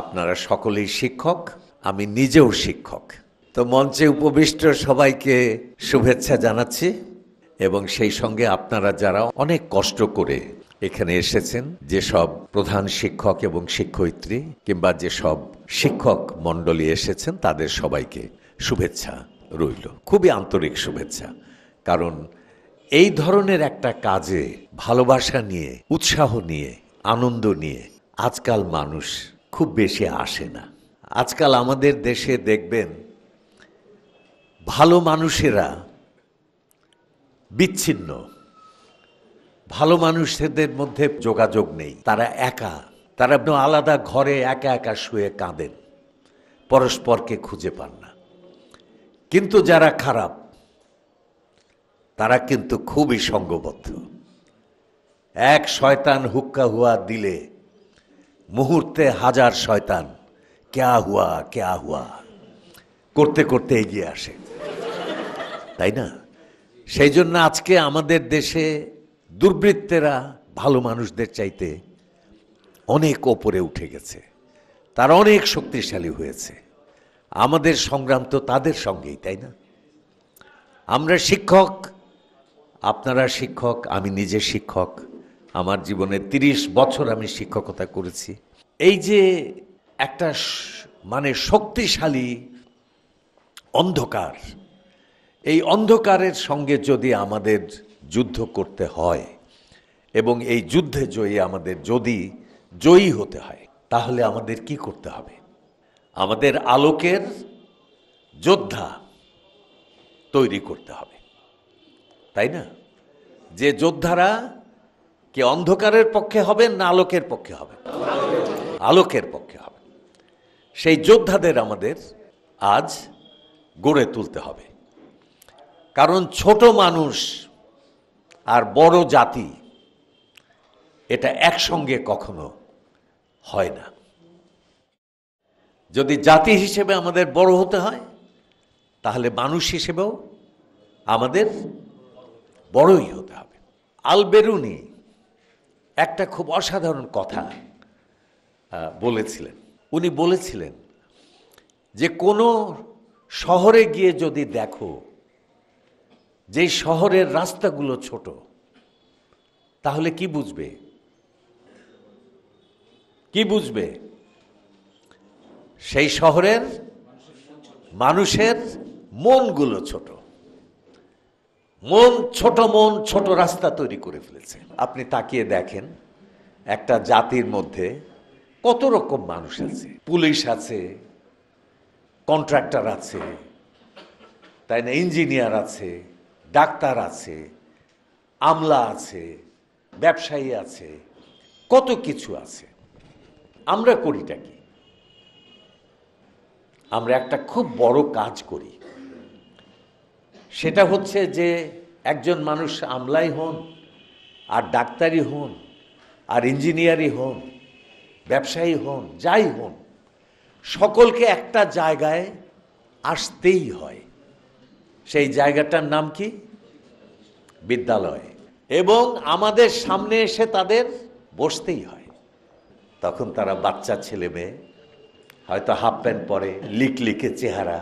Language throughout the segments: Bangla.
আপনারা সকলেই শিক্ষক আমি নিজেও শিক্ষক তো মঞ্চে উপবিষ্ট সবাইকে শুভেচ্ছা জানাচ্ছি এবং সেই সঙ্গে আপনারা যারা অনেক কষ্ট করে এখানে এসেছেন যেসব প্রধান শিক্ষক এবং শিক্ষয়িত্রী কিংবা যেসব শিক্ষক মণ্ডলী এসেছেন তাদের সবাইকে শুভেচ্ছা রইল খুবই আন্তরিক শুভেচ্ছা কারণ এই ধরনের একটা কাজে ভালোবাসা নিয়ে উৎসাহ নিয়ে আনন্দ নিয়ে আজকাল মানুষ খুব বেশি আসে না আজকাল আমাদের দেশে দেখবেন ভালো মানুষেরা বিচ্ছিন্ন ভালো মানুষদের মধ্যে যোগাযোগ নেই তারা একা তারা আলাদা ঘরে একা একা শুয়ে কাঁদেন পরস্পরকে খুঁজে পান না কিন্তু যারা খারাপ তারা কিন্তু খুবই সঙ্গবদ্ধ এক শয়তান হুক্কা হুয়া দিলে মুহূর্তে হাজার শয়তান ক্যা হুয়া ক্যা হুয়া করতে করতে এগিয়ে আসে তাই না সেই জন্য আজকে আমাদের দেশে দুর্বৃত্তেরা ভালো মানুষদের চাইতে অনেক ওপরে উঠে গেছে তারা অনেক শক্তিশালী হয়েছে আমাদের সংগ্রাম তো তাদের সঙ্গেই তাই না আমরা শিক্ষক আপনারা শিক্ষক আমি নিজে শিক্ষক আমার জীবনে ৩০ বছর আমি শিক্ষকতা করেছি এই যে একটা মানে শক্তিশালী অন্ধকার এই অন্ধকারের সঙ্গে যদি আমাদের যুদ্ধ করতে হয় এবং এই যুদ্ধে জয়ী আমাদের যদি জয়ী হতে হয় তাহলে আমাদের কি করতে হবে আমাদের আলোকের যোদ্ধা তৈরি করতে হবে তাই না যে যোদ্ধারা কি অন্ধকারের পক্ষে হবে না আলোকের পক্ষে হবে আলোকের পক্ষে হবে সেই যোদ্ধাদের আমাদের আজ গড়ে তুলতে হবে কারণ ছোট মানুষ আর বড় জাতি এটা একসঙ্গে কখনো হয় না যদি জাতি হিসেবে আমাদের বড় হতে হয় তাহলে মানুষ হিসেবেও আমাদের বড়ই হতে হবে আলবেরুনি একটা খুব অসাধারণ কথা বলেছিলেন উনি বলেছিলেন যে কোনো শহরে গিয়ে যদি দেখো যে শহরের রাস্তাগুলো ছোট তাহলে কি বুঝবে কি বুঝবে সেই শহরের মানুষের মনগুলো ছোট মন ছোট মন ছোট রাস্তা তৈরি করে ফেলেছে আপনি তাকিয়ে দেখেন একটা জাতির মধ্যে কত রকম মানুষ আছে পুলিশ আছে কন্ট্রাক্টর আছে তাই না ইঞ্জিনিয়ার আছে ডাক্তার আছে আমলা আছে ব্যবসায়ী আছে কত কিছু আছে আমরা করিটা কি আমরা একটা খুব বড় কাজ করি সেটা হচ্ছে যে একজন মানুষ আমলাই হন আর ডাক্তারি হন আর ইঞ্জিনিয়ারই হন ব্যবসায়ী হন যাই হন সকলকে একটা জায়গায় আসতেই হয় সেই জায়গাটার নাম কি বিদ্যালয় এবং আমাদের সামনে এসে তাদের বসতেই হয় তখন তারা বাচ্চা ছেলে মেয়ে হয়তো হাফ প্যান্ট পরে লিক লিখে চেহারা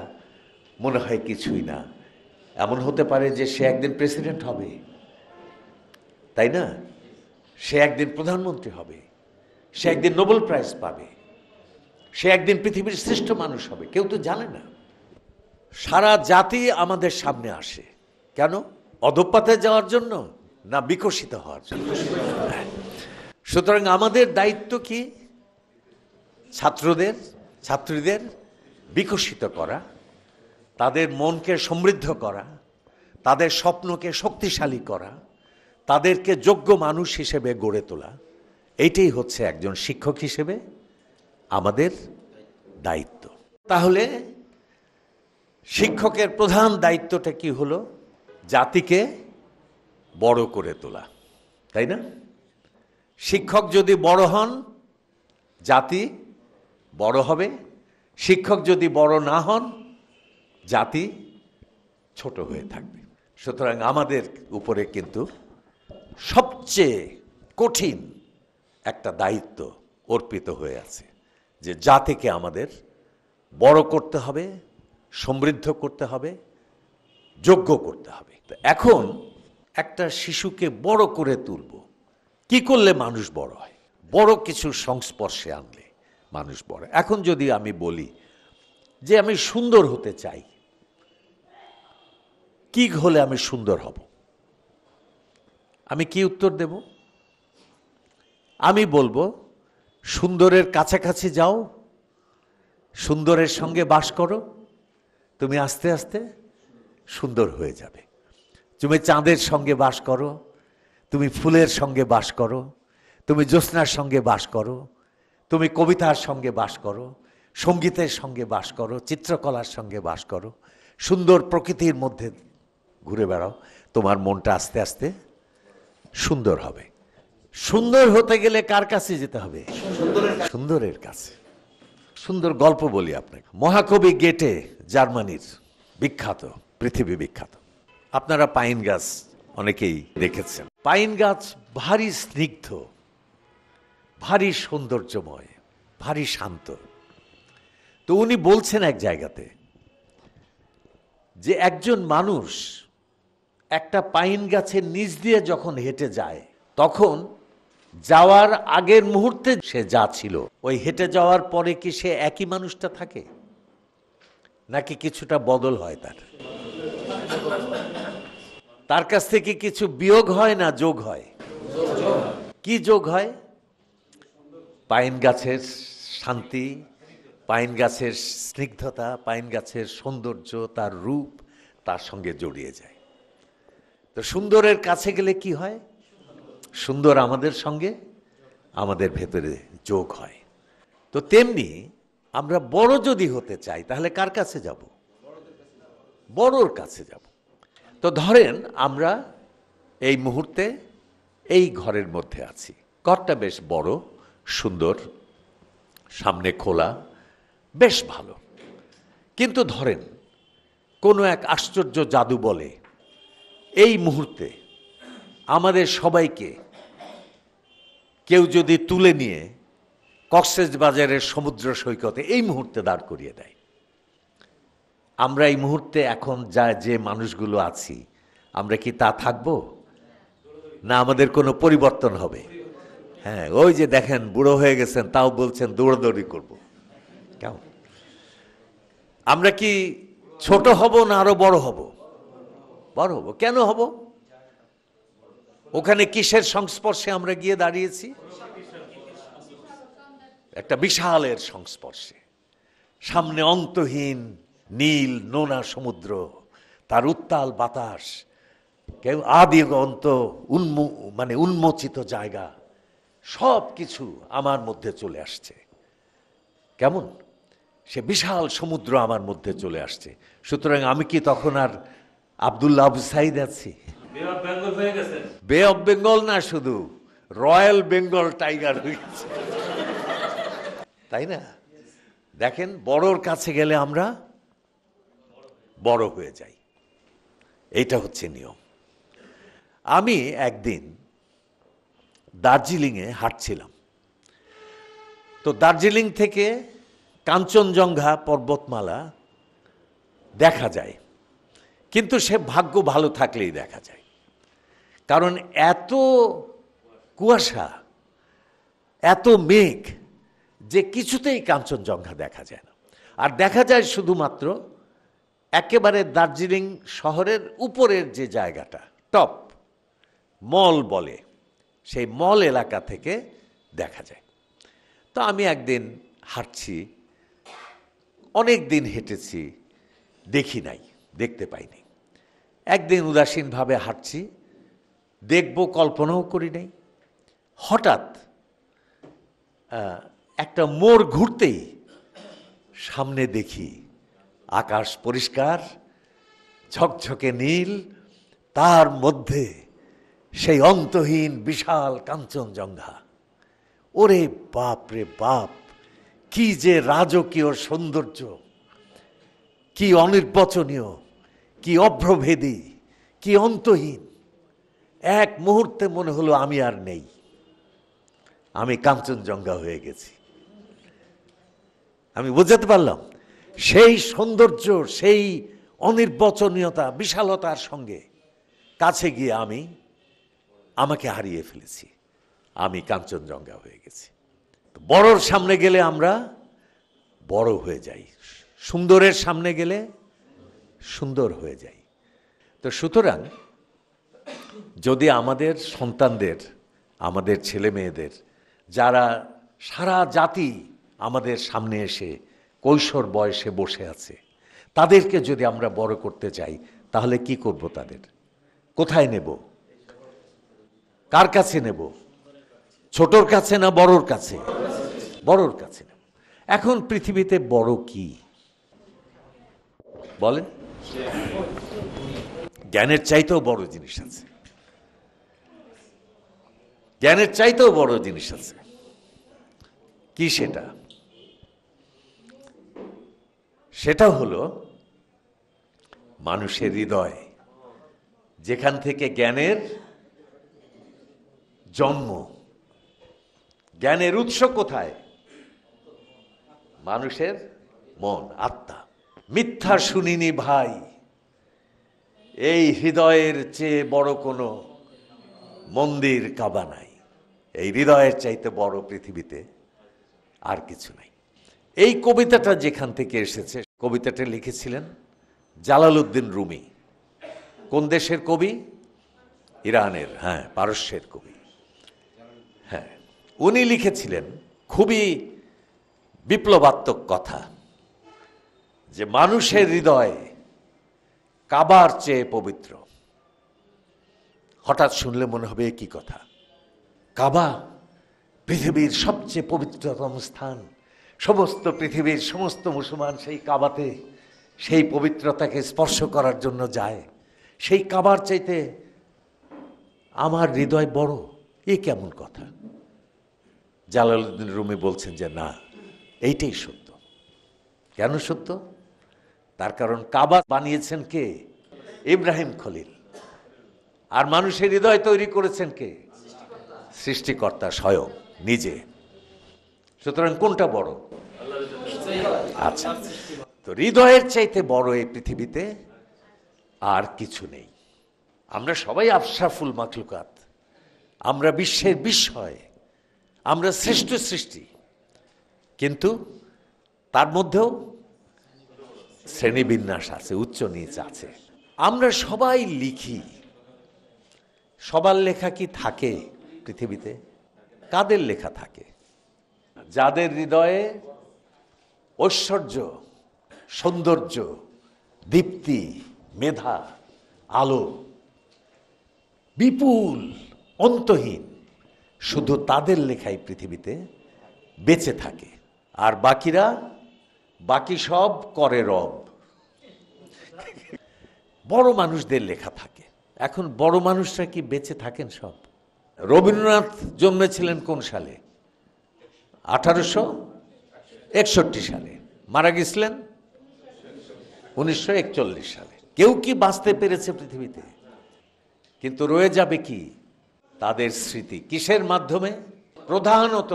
মনে হয় কিছুই না এমন হতে পারে যে সে একদিন প্রেসিডেন্ট হবে তাই না সে একদিন প্রধানমন্ত্রী হবে সে একদিন নোবেল প্রাইজ পাবে সে একদিন পৃথিবীর শ্রেষ্ঠ মানুষ হবে কেউ তো জানে না সারা জাতি আমাদের সামনে আসে কেন অধপাতে যাওয়ার জন্য না বিকশিত হওয়ার জন্য সুতরাং আমাদের দায়িত্ব কি ছাত্রদের ছাত্রীদের বিকশিত করা তাদের মনকে সমৃদ্ধ করা তাদের স্বপ্নকে শক্তিশালী করা তাদেরকে যোগ্য মানুষ হিসেবে গড়ে তোলা এটাই হচ্ছে একজন শিক্ষক হিসেবে আমাদের দায়িত্ব তাহলে শিক্ষকের প্রধান দায়িত্বটা কি হলো জাতিকে বড় করে তোলা তাই না শিক্ষক যদি বড় হন জাতি বড় হবে শিক্ষক যদি বড় না হন জাতি ছোট হয়ে থাকবে সুতরাং আমাদের উপরে কিন্তু সবচেয়ে কঠিন একটা দায়িত্ব অর্পিত হয়ে আছে যে জাতিকে আমাদের বড় করতে হবে সমৃদ্ধ করতে হবে যোগ্য করতে হবে তো এখন একটা শিশুকে বড় করে তুলব কি করলে মানুষ বড় হয় বড় কিছু সংস্পর্শে আনলে মানুষ বড় এখন যদি আমি বলি যে আমি সুন্দর হতে চাই কি হলে আমি সুন্দর হব আমি কি উত্তর দেব আমি বলবো সুন্দরের কাছাকাছি যাও সুন্দরের সঙ্গে বাস করো তুমি আস্তে আস্তে সুন্দর হয়ে যাবে তুমি চাঁদের সঙ্গে বাস করো তুমি ফুলের সঙ্গে বাস করো তুমি জ্যোৎস্নার সঙ্গে বাস করো তুমি কবিতার সঙ্গে বাস করো সঙ্গীতের সঙ্গে বাস করো চিত্রকলার সঙ্গে বাস করো সুন্দর প্রকৃতির মধ্যে ঘুরে বেড়াও তোমার মনটা আস্তে আস্তে সুন্দর হবে সুন্দর হতে গেলে কার কাছে যেতে হবে সুন্দরের কাছে সুন্দর গল্প বলি আপনাকে মহাকবি গেটে জার্মানির বিখ্যাত পৃথিবী বিখ্যাত আপনারা পাইন গাছ অনেকেই দেখেছেন পাইন গাছ ভারী স্নিগ্ধ ভারী সৌন্দর্যময় ভারী শান্ত তো উনি বলছেন এক জায়গাতে যে একজন মানুষ একটা পাইন গাছের নিচ দিয়ে যখন হেঁটে যায় তখন যাওয়ার আগের মুহূর্তে সে যা ছিল ওই হেঁটে যাওয়ার পরে কি সে একই মানুষটা থাকে নাকি কিছুটা বদল হয় তার তার কাছ থেকে কিছু বিয়োগ হয় না যোগ হয় কি যোগ হয় পাইন গাছের শান্তি পাইন গাছের স্নিগ্ধতা পাইন গাছের সৌন্দর্য তার রূপ তার সঙ্গে জড়িয়ে যায় তো সুন্দরের কাছে গেলে কি হয় সুন্দর আমাদের সঙ্গে আমাদের ভেতরে যোগ হয় তো তেমনি আমরা বড় যদি হতে চাই তাহলে কার কাছে যাব বড়র কাছে যাব তো ধরেন আমরা এই মুহূর্তে এই ঘরের মধ্যে আছি ঘরটা বেশ বড় সুন্দর সামনে খোলা বেশ ভালো কিন্তু ধরেন কোনো এক আশ্চর্য জাদু বলে এই মুহূর্তে আমাদের সবাইকে কেউ যদি তুলে নিয়ে কক্সেস বাজারের সমুদ্র সৈকতে এই মুহূর্তে দাঁড় করিয়ে দেয় আমরা এই মুহূর্তে এখন যা যে মানুষগুলো আছি আমরা কি তা থাকব না আমাদের কোনো পরিবর্তন হবে হ্যাঁ ওই যে দেখেন বুড়ো হয়ে গেছেন তাও বলছেন দৌড়াদৌড়ি করব কেমন আমরা কি ছোট হব না আরো বড় হব বড় হব কেন হব ওখানে কিসের সংস্পর্শে আমরা গিয়ে দাঁড়িয়েছি একটা বিশালের সংস্পর্শে সামনে অন্তহীন নীল নোনা সমুদ্র তার উত্তাল বাতাস কেউ আদিগন্ত উন্মু মানে উন্মোচিত জায়গা সব কিছু আমার মধ্যে চলে আসছে কেমন সে বিশাল সমুদ্র আমার মধ্যে চলে আসছে সুতরাং আমি কি তখন আর আবদুল্লাহ আবু সাইদ আছি বে অফ বেঙ্গল না শুধু রয়্যাল বেঙ্গল টাইগার হয়েছে তাই না দেখেন বড়র কাছে গেলে আমরা বড় হয়ে যাই এটা হচ্ছে নিয়ম আমি একদিন দার্জিলিংয়ে হাঁটছিলাম তো দার্জিলিং থেকে কাঞ্চনজঙ্ঘা পর্বতমালা দেখা যায় কিন্তু সে ভাগ্য ভালো থাকলেই দেখা যায় কারণ এত কুয়াশা এত মেঘ যে কিছুতেই কাঞ্চনজঙ্ঘা দেখা যায় না আর দেখা যায় শুধুমাত্র একেবারে দার্জিলিং শহরের উপরের যে জায়গাটা টপ মল বলে সেই মল এলাকা থেকে দেখা যায় তো আমি একদিন হাঁটছি অনেক দিন হেঁটেছি দেখি নাই দেখতে পাইনি একদিন উদাসীনভাবে হাঁটছি দেখব কল্পনাও করি নাই হঠাৎ একটা মোড় ঘুরতেই সামনে দেখি আকাশ পরিষ্কার ঝকঝকে নীল তার মধ্যে সেই অন্তহীন বিশাল কাঞ্চনজঙ্ঘা ওরে বাপ রে বাপ কি যে রাজকীয় সৌন্দর্য কি অনির্বচনীয় কি অভ্রভেদী কি অন্তহীন এক মুহূর্তে মনে হলো আমি আর নেই আমি কাঞ্চনজঙ্ঘা হয়ে গেছি আমি বুঝাতে পারলাম সেই সৌন্দর্য সেই অনির্বচনীয়তা বিশালতার সঙ্গে কাছে গিয়ে আমি আমাকে হারিয়ে ফেলেছি আমি কাঞ্চনজঙ্ঘা হয়ে গেছি বড়র সামনে গেলে আমরা বড় হয়ে যাই সুন্দরের সামনে গেলে সুন্দর হয়ে যাই তো সুতরাং যদি আমাদের সন্তানদের আমাদের ছেলে মেয়েদের যারা সারা জাতি আমাদের সামনে এসে কৈশোর বয়সে বসে আছে তাদেরকে যদি আমরা বড় করতে চাই তাহলে কি করব তাদের কোথায় নেব কার কাছে নেব ছোটর কাছে না বড়র কাছে বড়র কাছে নেব এখন পৃথিবীতে বড় কি বলেন জ্ঞানের চাইতেও বড় জিনিস আছে জ্ঞানের চাইতেও বড় জিনিস আছে কি সেটা সেটা হলো মানুষের হৃদয় যেখান থেকে জ্ঞানের জন্ম জ্ঞানের উৎস কোথায় মানুষের মন আত্মা মিথ্যা শুনিনি ভাই এই হৃদয়ের চেয়ে বড় কোনো মন্দির কাবা নাই এই হৃদয়ের চাইতে বড় পৃথিবীতে আর কিছু নাই এই কবিতাটা যেখান থেকে এসেছে কবিতাটা লিখেছিলেন জালালউদ্দিন রুমি কোন দেশের কবি ইরানের হ্যাঁ পারস্যের কবি হ্যাঁ উনি লিখেছিলেন খুবই বিপ্লবাত্মক কথা যে মানুষের হৃদয় কাবার চেয়ে পবিত্র হঠাৎ শুনলে মনে হবে কি কথা কাবা পৃথিবীর সবচেয়ে পবিত্রতম স্থান সমস্ত পৃথিবীর সমস্ত মুসলমান সেই কাবাতে সেই পবিত্রতাকে স্পর্শ করার জন্য যায় সেই কাবার চাইতে আমার হৃদয় বড় এ কেমন কথা জালালুদ্দিন রুমি বলছেন যে না এইটাই সত্য কেন সত্য তার কারণ কাবা বানিয়েছেন কে ইব্রাহিম খলিল আর মানুষের হৃদয় তৈরি করেছেন কে সৃষ্টিকর্তা স্বয়ং নিজে সুতরাং কোনটা বড় আচ্ছা তো হৃদয়ের চাইতে বড় এই পৃথিবীতে আর কিছু নেই আমরা সবাই আফসাফুল মাকলুকাত আমরা বিশ্বের বিস্ময় আমরা শ্রেষ্ঠ সৃষ্টি কিন্তু তার মধ্যেও শ্রেণীবিন্যাস আছে উচ্চ নিচ আছে আমরা সবাই লিখি সবার লেখা কি থাকে পৃথিবীতে কাদের লেখা থাকে যাদের হৃদয়ে ঐশ্বর্য সৌন্দর্য দীপ্তি মেধা আলো বিপুল অন্তহীন শুধু তাদের লেখাই পৃথিবীতে বেঁচে থাকে আর বাকিরা বাকি সব করে রব বড় মানুষদের লেখা থাকে এখন বড় মানুষরা কি বেঁচে থাকেন সব রবীন্দ্রনাথ জন্মেছিলেন কোন সালে আঠারোশো একষট্টি সালে মারা গেছিলেন উনিশশো সালে কেউ কি বাঁচতে পেরেছে পৃথিবীতে কিন্তু রয়ে যাবে কি তাদের স্মৃতি কিসের মাধ্যমে প্রধানত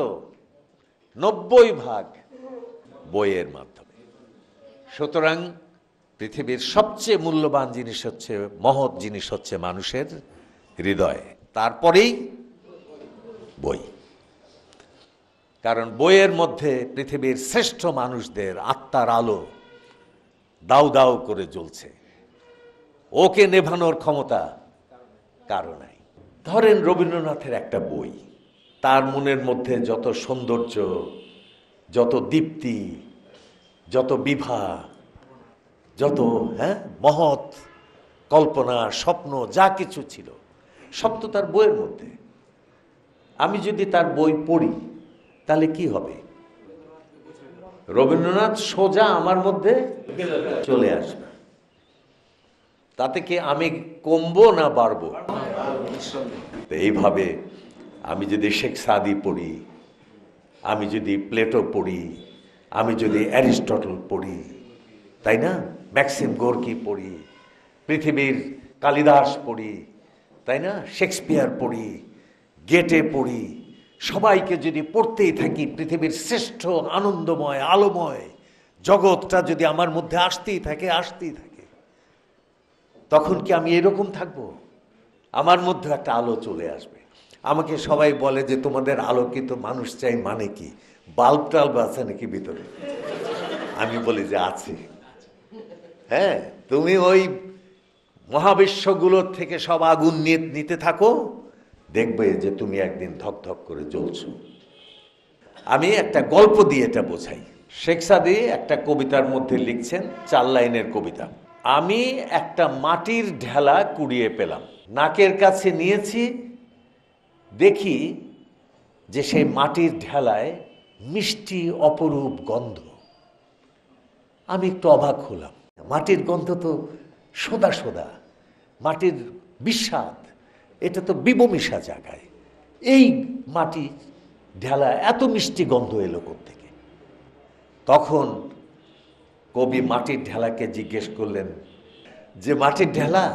নব্বই ভাগ বইয়ের মাধ্যমে সুতরাং পৃথিবীর সবচেয়ে মূল্যবান জিনিস হচ্ছে মহৎ জিনিস হচ্ছে মানুষের হৃদয় তারপরেই বই কারণ বইয়ের মধ্যে পৃথিবীর শ্রেষ্ঠ মানুষদের আত্মার আলো দাউ দাউ করে জ্বলছে ওকে নেভানোর ক্ষমতা কারো নাই ধরেন রবীন্দ্রনাথের একটা বই তার মনের মধ্যে যত সৌন্দর্য যত দীপ্তি যত বিভা যত হ্যাঁ মহৎ কল্পনা স্বপ্ন যা কিছু ছিল সব তো তার বইয়ের মধ্যে আমি যদি তার বই পড়ি তাহলে কি হবে রবীন্দ্রনাথ সোজা আমার মধ্যে চলে আসবে তাতে কি আমি কমবো না বাড়বো এইভাবে আমি যদি শেখ সাদি পড়ি আমি যদি প্লেটো পড়ি আমি যদি অ্যারিস্টটল পড়ি তাই না ম্যাক্সিম গোর্কি পড়ি পৃথিবীর কালিদাস পড়ি তাই না শেক্সপিয়ার পড়ি গেটে পড়ি সবাইকে যদি পড়তেই থাকি পৃথিবীর শ্রেষ্ঠ আনন্দময় আলোময় জগৎটা যদি আমার মধ্যে আসতেই থাকে আসতেই থাকে তখন কি আমি এরকম থাকব আমার মধ্যে একটা আলো চলে আসবে আমাকে সবাই বলে যে তোমাদের আলোকিত মানুষ চাই মানে কি বাল্ব টাল্ব আছে নাকি ভিতরে আমি বলি যে আছে হ্যাঁ তুমি ওই মহাবিশ্বগুলোর থেকে সব আগুন নিয়ে নিতে থাকো দেখবে যে তুমি একদিন ধক ধক করে জ্বলছ আমি একটা গল্প দিয়ে এটা বোঝাই শেখ সাদি একটা কবিতার মধ্যে লিখছেন চার লাইনের কবিতা আমি একটা মাটির ঢেলা কুড়িয়ে পেলাম নাকের কাছে নিয়েছি দেখি যে সেই মাটির ঢেলায় মিষ্টি অপরূপ গন্ধ আমি একটু অবাক হলাম মাটির গন্ধ তো সোদা সোদা মাটির বিস্বাদ এটা তো বিবমিশা জায়গায় এই মাটির ঢেলা এত মিষ্টি গন্ধ এলো থেকে তখন কবি মাটির ঢেলাকে জিজ্ঞেস করলেন যে মাটির ঢেলা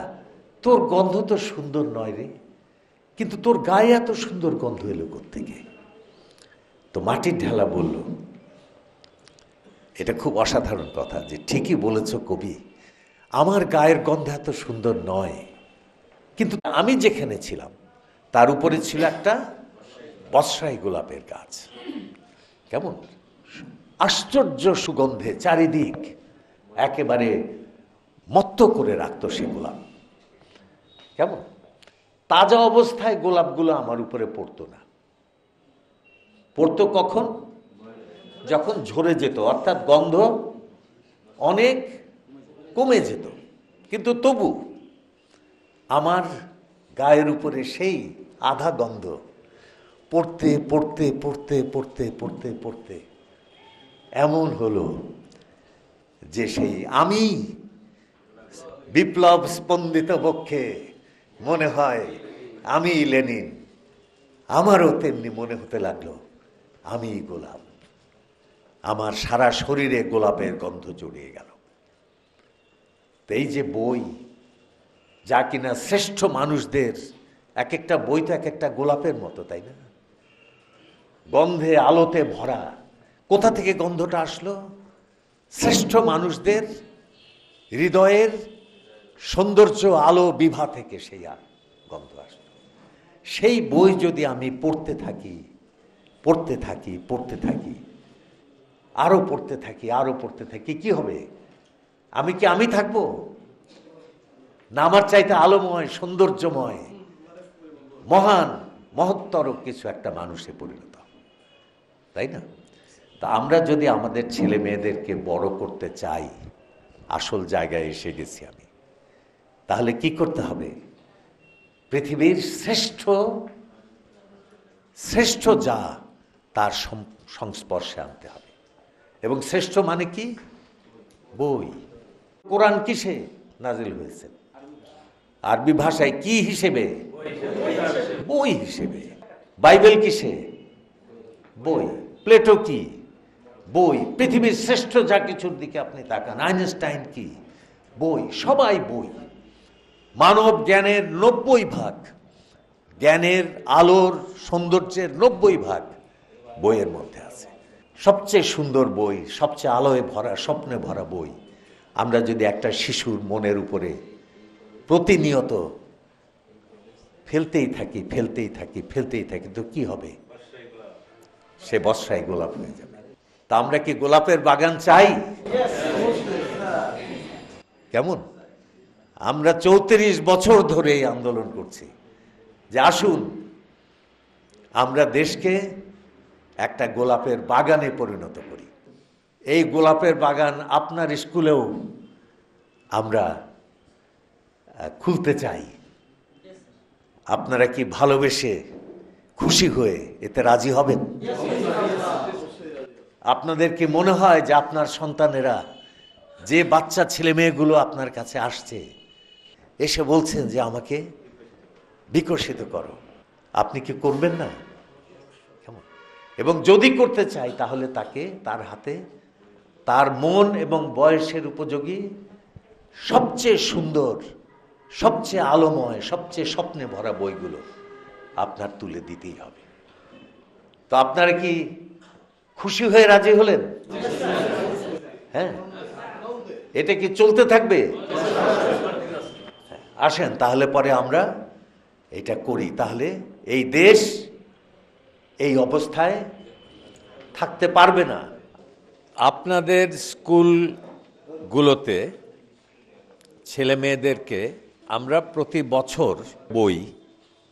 তোর গন্ধ তো সুন্দর নয় রে কিন্তু তোর গায়ে এত সুন্দর গন্ধ এলো থেকে তো মাটির ঢেলা বলল এটা খুব অসাধারণ কথা যে ঠিকই বলেছ কবি আমার গায়ের গন্ধ এত সুন্দর নয় কিন্তু আমি যেখানে ছিলাম তার উপরে ছিল একটা বসরাই গোলাপের গাছ কেমন আশ্চর্য সুগন্ধে চারিদিক একেবারে মত্ত করে রাখত সে গোলাপ কেমন তাজা অবস্থায় গোলাপগুলো আমার উপরে পড়তো না পড়তো কখন যখন ঝরে যেত অর্থাৎ গন্ধ অনেক কমে যেত কিন্তু তবু আমার গায়ের উপরে সেই আধা গন্ধ পড়তে পড়তে পড়তে পড়তে পড়তে পড়তে এমন হলো যে সেই আমি বিপ্লব স্পন্দিত পক্ষে মনে হয় আমি লেনিন আমারও তেমনি মনে হতে লাগলো আমি গোলাপ আমার সারা শরীরে গোলাপের গন্ধ জড়িয়ে গেল এই যে বই যা কিনা শ্রেষ্ঠ মানুষদের এক একটা বই তো এক একটা গোলাপের মতো তাই না গন্ধে আলোতে ভরা কোথা থেকে গন্ধটা আসলো শ্রেষ্ঠ মানুষদের হৃদয়ের সৌন্দর্য আলো বিভা থেকে সেই আর গন্ধ আসত সেই বই যদি আমি পড়তে থাকি পড়তে থাকি পড়তে থাকি আরও পড়তে থাকি আরও পড়তে থাকি কি হবে আমি কি আমি থাকবো না আমার চাইতে আলোময় সৌন্দর্যময় মহান মহত্তর কিছু একটা মানুষে পরিণত তাই না তা আমরা যদি আমাদের ছেলে মেয়েদেরকে বড় করতে চাই আসল জায়গায় এসে গেছি আমি তাহলে কি করতে হবে পৃথিবীর শ্রেষ্ঠ শ্রেষ্ঠ যা তার সংস্পর্শে আনতে হবে এবং শ্রেষ্ঠ মানে কি বই কোরআন কিসে নাজিল হয়েছে আরবি ভাষায় কি হিসেবে বই হিসেবে বাইবেল কিসে বই প্লেটো কি বই পৃথিবীর শ্রেষ্ঠ যা কিছুর দিকে আপনি তাকান আইনস্টাইন কি বই সবাই বই মানব জ্ঞানের নব্বই ভাগ জ্ঞানের আলোর সৌন্দর্যের নব্বই ভাগ বইয়ের মধ্যে আছে সবচেয়ে সুন্দর বই সবচেয়ে আলোয় ভরা স্বপ্নে ভরা বই আমরা যদি একটা শিশুর মনের উপরে প্রতিনিয়ত ফেলতেই থাকি ফেলতেই থাকি ফেলতেই থাকি তো কি হবে সে বর্ষায় গোলাপ হয়ে যাবে তা আমরা কি গোলাপের বাগান চাই কেমন আমরা চৌত্রিশ বছর ধরে এই আন্দোলন করছি যে আসুন আমরা দেশকে একটা গোলাপের বাগানে পরিণত করি এই গোলাপের বাগান আপনার স্কুলেও আমরা খুলতে চাই আপনারা কি ভালোবেসে খুশি হয়ে এতে রাজি হবেন আপনাদের কি মনে হয় যে আপনার সন্তানেরা যে বাচ্চা ছেলে মেয়েগুলো আপনার কাছে আসছে এসে বলছেন যে আমাকে বিকশিত করো আপনি কি করবেন না কেমন এবং যদি করতে চাই তাহলে তাকে তার হাতে তার মন এবং বয়সের উপযোগী সবচেয়ে সুন্দর সবচেয়ে আলোময় সবচেয়ে স্বপ্নে ভরা বইগুলো আপনার তুলে দিতেই হবে তো আপনারা কি খুশি হয়ে রাজি হলেন হ্যাঁ এটা কি চলতে থাকবে আসেন তাহলে পরে আমরা এটা করি তাহলে এই দেশ এই অবস্থায় থাকতে পারবে না আপনাদের স্কুলগুলোতে ছেলে মেয়েদেরকে আমরা প্রতি বছর বই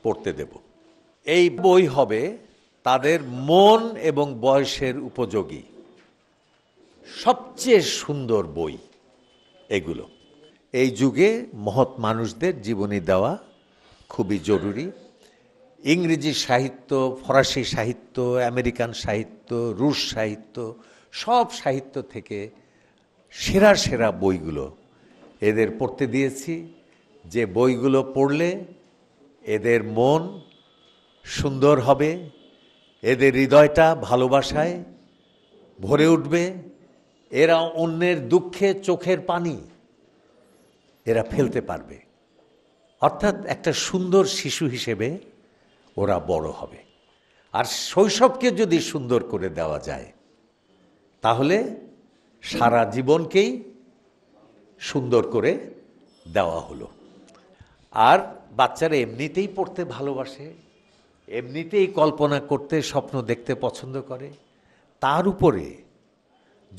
পড়তে দেব এই বই হবে তাদের মন এবং বয়সের উপযোগী সবচেয়ে সুন্দর বই এগুলো এই যুগে মহৎ মানুষদের জীবনী দেওয়া খুবই জরুরি ইংরেজি সাহিত্য ফরাসি সাহিত্য আমেরিকান সাহিত্য রুশ সাহিত্য সব সাহিত্য থেকে সেরা সেরা বইগুলো এদের পড়তে দিয়েছি যে বইগুলো পড়লে এদের মন সুন্দর হবে এদের হৃদয়টা ভালোবাসায় ভরে উঠবে এরা অন্যের দুঃখে চোখের পানি এরা ফেলতে পারবে অর্থাৎ একটা সুন্দর শিশু হিসেবে ওরা বড় হবে আর শৈশবকে যদি সুন্দর করে দেওয়া যায় তাহলে সারা জীবনকেই সুন্দর করে দেওয়া হলো আর বাচ্চারা এমনিতেই পড়তে ভালোবাসে এমনিতেই কল্পনা করতে স্বপ্ন দেখতে পছন্দ করে তার উপরে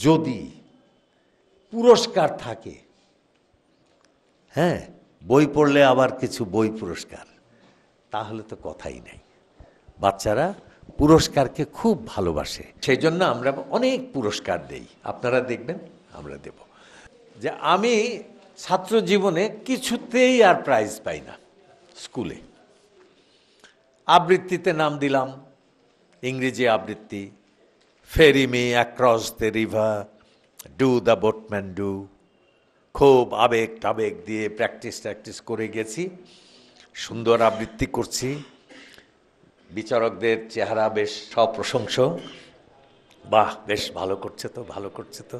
যদি পুরস্কার থাকে হ্যাঁ বই পড়লে আবার কিছু বই পুরস্কার তাহলে তো কথাই নেই বাচ্চারা পুরস্কারকে খুব ভালোবাসে সেই জন্য আমরা অনেক পুরস্কার দেই আপনারা দেখবেন আমরা দেব যে আমি ছাত্র জীবনে কিছুতেই আর প্রাইজ পাই না স্কুলে আবৃত্তিতে নাম দিলাম ইংরেজি আবৃত্তি ferry me across the river do the boatman do খুব আবেগ টাবেগ দিয়ে প্র্যাকটিস ট্যাকটিস করে গেছি সুন্দর আবৃত্তি করছি বিচারকদের চেহারা বেশ সপ্রশংস বাহ বেশ ভালো করছে তো ভালো করছে তো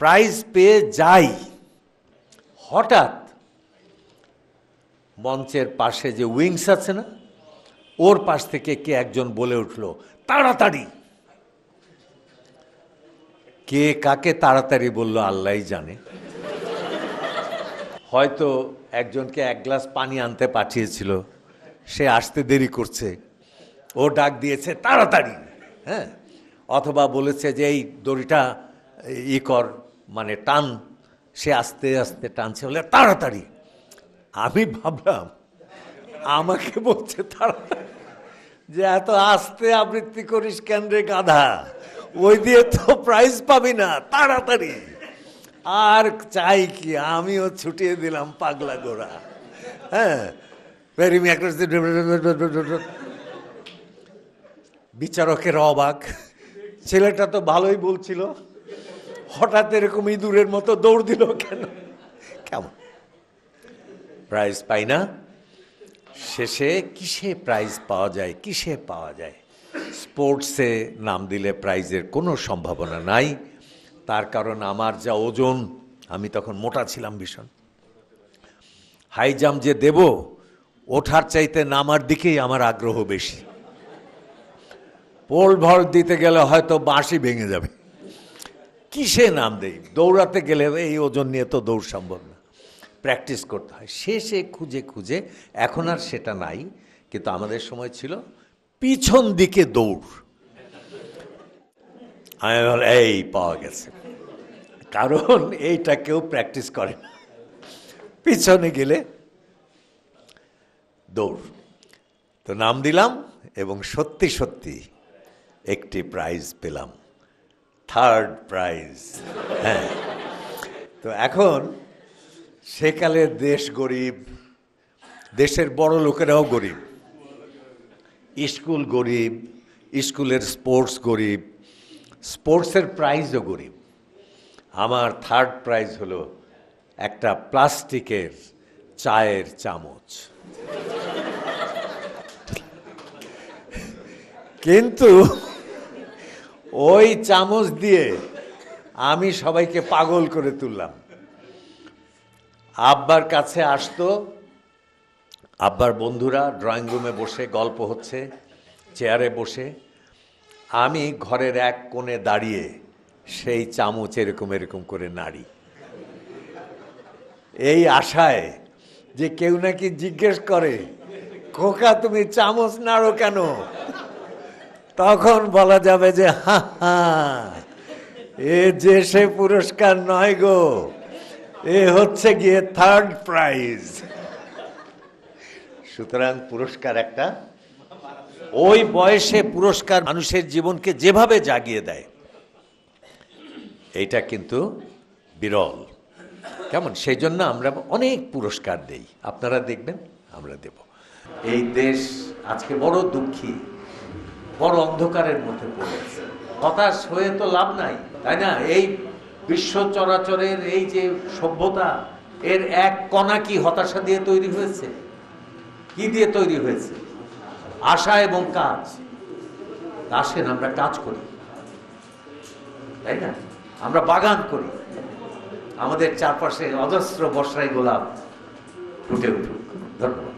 প্রাইজ পেয়ে যাই হঠাৎ মঞ্চের পাশে যে উইংস আছে না ওর পাশ থেকে কে একজন বলে উঠল তাড়াতাড়ি কে কাকে তাড়াতাড়ি বলল আল্লাহ জানে হয়তো একজনকে এক গ্লাস পানি আনতে পাঠিয়েছিল সে আসতে দেরি করছে ও ডাক দিয়েছে তাড়াতাড়ি হ্যাঁ অথবা বলেছে যে এই দড়িটা ই কর মানে টান সে আস্তে আস্তে টানছে বলে তাড়াতাড়ি আমি ভাবলাম আমাকে বলছে তাড়াতাড়ি যে এত আস্তে আবৃত্তি করিস কেন্দ্রে গাধা ওই দিয়ে তো প্রাইজ পাবি না তাড়াতাড়ি আর চাই কি আমিও ছুটিয়ে দিলাম পাগলা গোড়া হ্যাঁ বিচারকের অবাক ছেলেটা তো ভালোই বলছিল হঠাৎ এরকম ইঁদুরের মতো দৌড় দিল কেন কেমন প্রাইজ পাই না শেষে কিসে প্রাইজ পাওয়া যায় কিসে পাওয়া যায় স্পোর্টসে নাম দিলে প্রাইজের কোনো সম্ভাবনা নাই তার কারণ আমার যা ওজন আমি তখন মোটা ছিলাম ভীষণ হাই জাম্প যে দেব ওঠার চাইতে নামার দিকেই আমার আগ্রহ বেশি পোল ভর দিতে গেলে হয়তো বাঁশি ভেঙে যাবে কিসে নাম দেই দৌড়াতে গেলে এই ওজন নিয়ে তো দৌড় সম্ভব না প্র্যাকটিস করতে হয় শেষে খুঁজে খুঁজে এখন আর সেটা নাই কিন্তু আমাদের সময় ছিল পিছন দিকে দৌড় আমি এই পাওয়া গেছে কারণ এইটা কেউ প্র্যাকটিস করে না পিছনে গেলে দৌড় তো নাম দিলাম এবং সত্যি সত্যি একটি প্রাইজ পেলাম থার্ড প্রাইজ হ্যাঁ তো এখন সেকালে দেশ গরিব দেশের বড় লোকেরাও গরিব স্কুল গরিব স্কুলের স্পোর্টস গরিব স্পোর্টসের প্রাইজও গরিব আমার থার্ড প্রাইজ হলো একটা প্লাস্টিকের চায়ের চামচ কিন্তু ওই চামচ দিয়ে আমি সবাইকে পাগল করে তুললাম আব্বার কাছে আসতো আব্বার বন্ধুরা ড্রয়িং রুমে বসে গল্প হচ্ছে চেয়ারে বসে আমি ঘরের এক কোণে দাঁড়িয়ে সেই চামচ এরকম এরকম করে নাড়ি এই আশায় যে কেউ নাকি জিজ্ঞেস করে খোকা তুমি চামচ নাড়ো কেন তখন বলা যাবে যে হা হা এ যে সে পুরস্কার নয় গো এ হচ্ছে গিয়ে থার্ড প্রাইজ সুতরাং পুরস্কার একটা ওই বয়সে পুরস্কার মানুষের জীবনকে যেভাবে জাগিয়ে দেয় এইটা কিন্তু বিরল কেমন সেই জন্য আমরা অনেক পুরস্কার দেই আপনারা দেখবেন আমরা দেব এই দেশ আজকে বড় দুঃখী বড় অন্ধকারের মধ্যে পড়েছে হতাশ হয়ে তো লাভ নাই তাই না এই বিশ্ব চরাচরের এই যে সভ্যতা এর এক কণা কি হতাশা দিয়ে তৈরি হয়েছে কি দিয়ে তৈরি হয়েছে আশা এবং কাজ আসেন আমরা কাজ করি তাই না আমরা বাগান করি আমাদের চারপাশে অজস্র বর্ষায় গোলাপ ফুটে উঠুক ধন্যবাদ